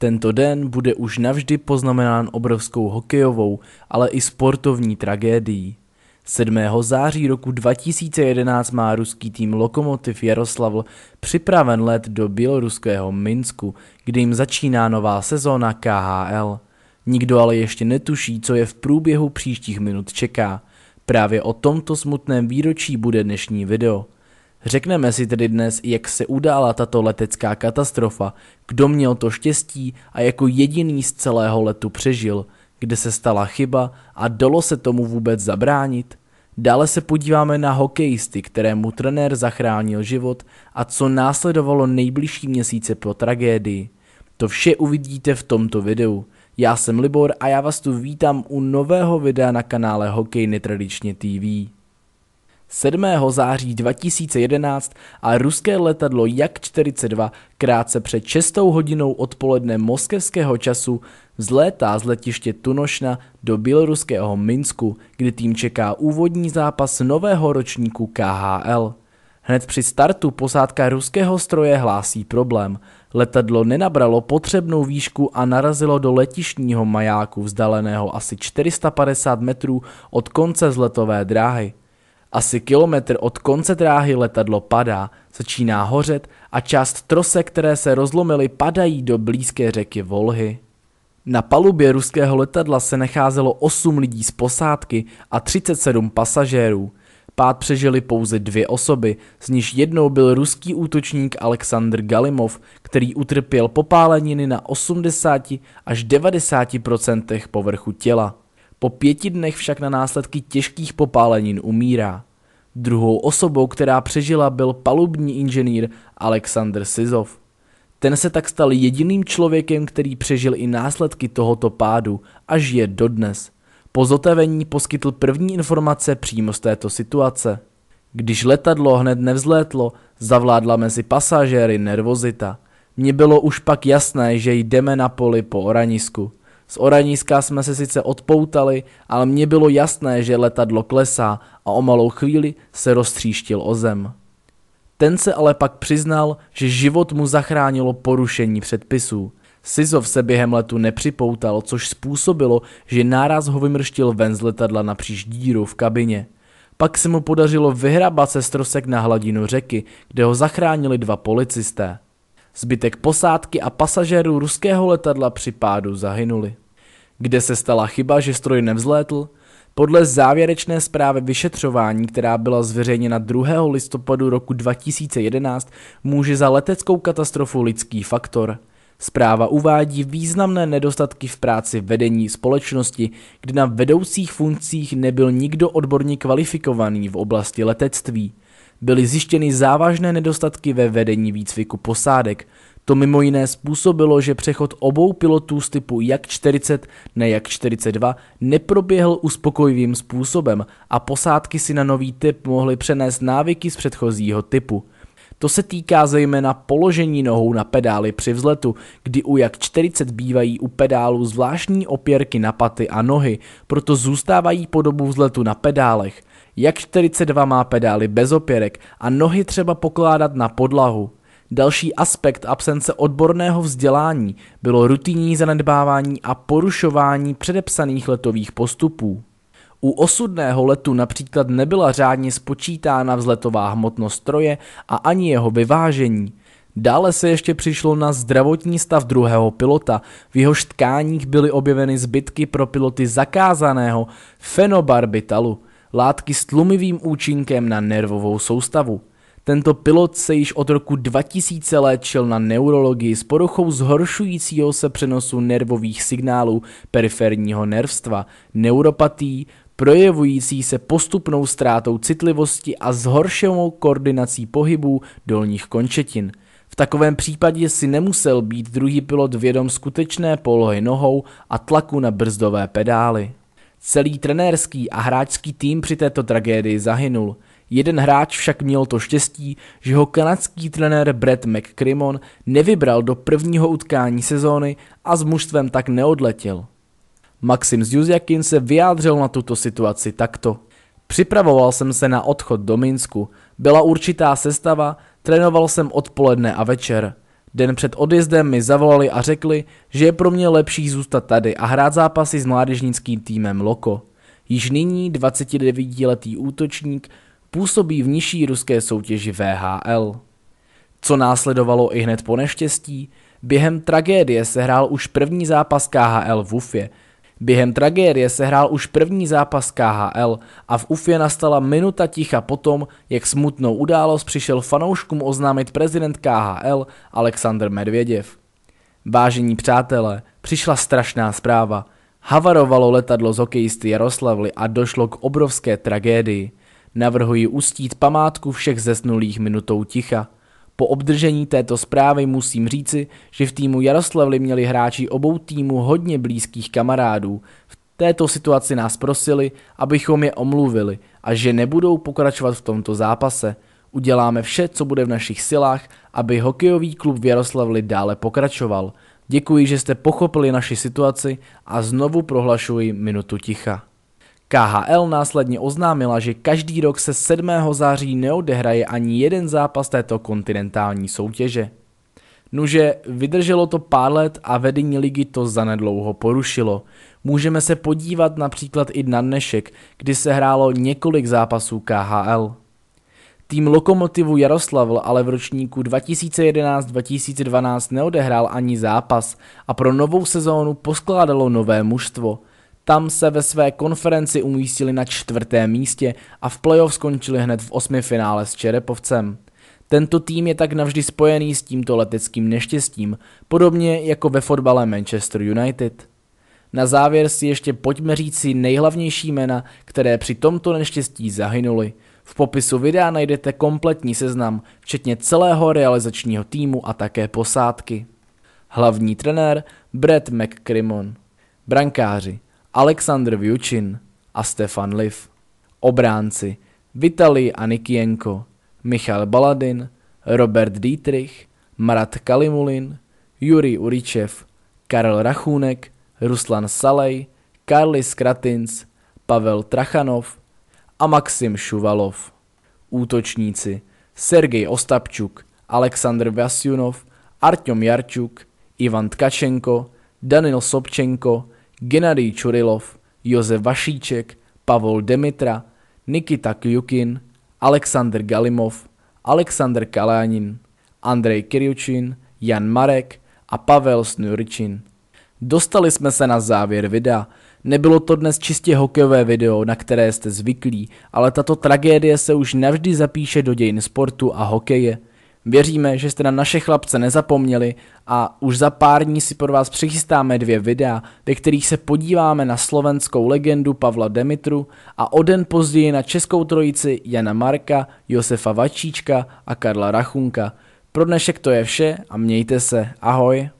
Tento den bude už navždy poznamenán obrovskou hokejovou, ale i sportovní tragédií. 7. září roku 2011 má ruský tým Lokomotiv Jaroslavl připraven let do běloruského Minsku, kde jim začíná nová sezóna KHL. Nikdo ale ještě netuší, co je v průběhu příštích minut čeká. Právě o tomto smutném výročí bude dnešní video. Řekneme si tedy dnes, jak se udála tato letecká katastrofa, kdo měl to štěstí a jako jediný z celého letu přežil, kde se stala chyba a dalo se tomu vůbec zabránit. Dále se podíváme na hokejisty, kterému trenér zachránil život a co následovalo nejbližší měsíce po tragédii. To vše uvidíte v tomto videu. Já jsem Libor a já vás tu vítám u nového videa na kanále Hokej netradičně TV. 7. září 2011 a ruské letadlo Jak-42 krátce před 6 hodinou odpoledne moskevského času vzlétá z letiště Tunošna do běloruského Minsku, kde tým čeká úvodní zápas nového ročníku KHL. Hned při startu posádka ruského stroje hlásí problém. Letadlo nenabralo potřebnou výšku a narazilo do letišního majáku vzdáleného asi 450 metrů od konce zletové dráhy. Asi kilometr od konce dráhy letadlo padá, začíná hořet a část trose, které se rozlomily, padají do blízké řeky Volhy. Na palubě ruského letadla se nacházelo 8 lidí z posádky a 37 pasažérů. Pád přežili pouze dvě osoby, z nich jednou byl ruský útočník Aleksandr Galimov, který utrpěl popáleniny na 80 až 90 povrchu těla. Po pěti dnech však na následky těžkých popálenin umírá. Druhou osobou, která přežila, byl palubní inženýr Alexander Sizov. Ten se tak stal jediným člověkem, který přežil i následky tohoto pádu, až je dodnes. Po zotavení poskytl první informace přímo z této situace. Když letadlo hned nevzlétlo, zavládla mezi pasažéry nervozita. Mně bylo už pak jasné, že jdeme na poli po oranisku. Z oranízka jsme se sice odpoutali, ale mně bylo jasné, že letadlo klesá a o malou chvíli se roztříštil o zem. Ten se ale pak přiznal, že život mu zachránilo porušení předpisů. Sizov se během letu nepřipoutal, což způsobilo, že náraz ho vymrštil ven z letadla napříč díru v kabině. Pak se mu podařilo vyhrabat se strosek na hladinu řeky, kde ho zachránili dva policisté. Zbytek posádky a pasažérů ruského letadla při pádu zahynuli. Kde se stala chyba, že stroj nevzlétl? Podle závěrečné zprávy vyšetřování, která byla zveřejněna 2. listopadu roku 2011, může za leteckou katastrofu lidský faktor. Zpráva uvádí významné nedostatky v práci vedení společnosti, kdy na vedoucích funkcích nebyl nikdo odborně kvalifikovaný v oblasti letectví byly zjištěny závažné nedostatky ve vedení výcviku posádek. To mimo jiné způsobilo, že přechod obou pilotů z typu Jak 40 na Jak 42 neproběhl uspokojivým způsobem a posádky si na nový typ mohly přenést návyky z předchozího typu. To se týká zejména položení nohou na pedály při vzletu, kdy u jak 40 bývají u pedálu zvláštní opěrky na paty a nohy, proto zůstávají po dobu vzletu na pedálech. Jak 42 má pedály bez opěrek a nohy třeba pokládat na podlahu. Další aspekt absence odborného vzdělání bylo rutinní zanedbávání a porušování předepsaných letových postupů. U osudného letu například nebyla řádně spočítána vzletová hmotnost troje a ani jeho vyvážení. Dále se ještě přišlo na zdravotní stav druhého pilota, v jeho tkáních byly objeveny zbytky pro piloty zakázaného fenobarbitalu, látky s tlumivým účinkem na nervovou soustavu. Tento pilot se již od roku 2000 léčil na neurologii s poruchou zhoršujícího se přenosu nervových signálů periferního nervstva, neuropatí, projevující se postupnou ztrátou citlivosti a zhoršenou koordinací pohybů dolních končetin. V takovém případě si nemusel být druhý pilot vědom skutečné polohy nohou a tlaku na brzdové pedály. Celý trenérský a hráčský tým při této tragédii zahynul. Jeden hráč však měl to štěstí, že ho kanadský trenér Brett McCrimmon nevybral do prvního utkání sezóny a s mužstvem tak neodletěl. Maxim Zjuzjakin se vyjádřil na tuto situaci takto. Připravoval jsem se na odchod do Minsku. Byla určitá sestava, trénoval jsem odpoledne a večer. Den před odjezdem mi zavolali a řekli, že je pro mě lepší zůstat tady a hrát zápasy s mládežnickým týmem Loko. Již nyní 29-letý útočník působí v nižší ruské soutěži VHL. Co následovalo i hned po neštěstí, během tragédie se hrál už první zápas KHL v Ufě, Během tragédie se hrál už první zápas KHL a v Ufě nastala minuta ticha potom, jak smutnou událost přišel fanouškům oznámit prezident KHL Aleksandr Medvěděv. Vážení přátelé, přišla strašná zpráva. Havarovalo letadlo z hokejisty Jaroslavly a došlo k obrovské tragédii. Navrhuji ustít památku všech zesnulých minutou ticha – po obdržení této zprávy musím říci, že v týmu Jaroslavli měli hráči obou týmu hodně blízkých kamarádů. V této situaci nás prosili, abychom je omluvili a že nebudou pokračovat v tomto zápase. Uděláme vše, co bude v našich silách, aby hokejový klub v Jaroslavli dále pokračoval. Děkuji, že jste pochopili naši situaci a znovu prohlašuji minutu ticha. KHL následně oznámila, že každý rok se 7. září neodehraje ani jeden zápas této kontinentální soutěže. Nuže, vydrželo to pár let a vedení ligy to zanedlouho porušilo. Můžeme se podívat například i na dnešek, kdy se hrálo několik zápasů KHL. Tým Lokomotivu Jaroslavl ale v ročníku 2011-2012 neodehrál ani zápas a pro novou sezónu poskládalo nové mužstvo – tam se ve své konferenci umístili na čtvrtém místě a v playoff skončili hned v osmi finále s Čerepovcem. Tento tým je tak navždy spojený s tímto leteckým neštěstím, podobně jako ve fotbale Manchester United. Na závěr si ještě pojďme říci nejhlavnější jména, které při tomto neštěstí zahynuli. V popisu videa najdete kompletní seznam, včetně celého realizačního týmu a také posádky. Hlavní trenér Brett McCrimmon. Brankáři Aleksandr Vjučin a Stefan Liv. Obránci Vitalij Anikienko, Michal Baladin, Robert Dietrich, Marat Kalimulin, Juri Uričev, Karel Rachůnek, Ruslan Salej, Karlis Kratins, Pavel Trachanov a Maxim Šuvalov. Útočníci Sergej Ostapčuk, Aleksandr Vasyunov, Artyom Jarčuk, Ivan Tkačenko, Danil Sobčenko, Gennadij Čurilov, Josef Vašíček, Pavol Demitra, Nikita Kjukin, Aleksandr Galimov, Aleksandr Kalánin, Andrej Kiryučin, Jan Marek a Pavel Snuričin. Dostali jsme se na závěr videa. Nebylo to dnes čistě hokejové video, na které jste zvyklí, ale tato tragédie se už navždy zapíše do dějin sportu a hokeje – Věříme, že jste na naše chlapce nezapomněli a už za pár dní si pro vás přichystáme dvě videa, ve kterých se podíváme na slovenskou legendu Pavla Demitru a o den později na českou trojici Jana Marka, Josefa Vačíčka a Karla Rachunka. Pro dnešek to je vše a mějte se. Ahoj!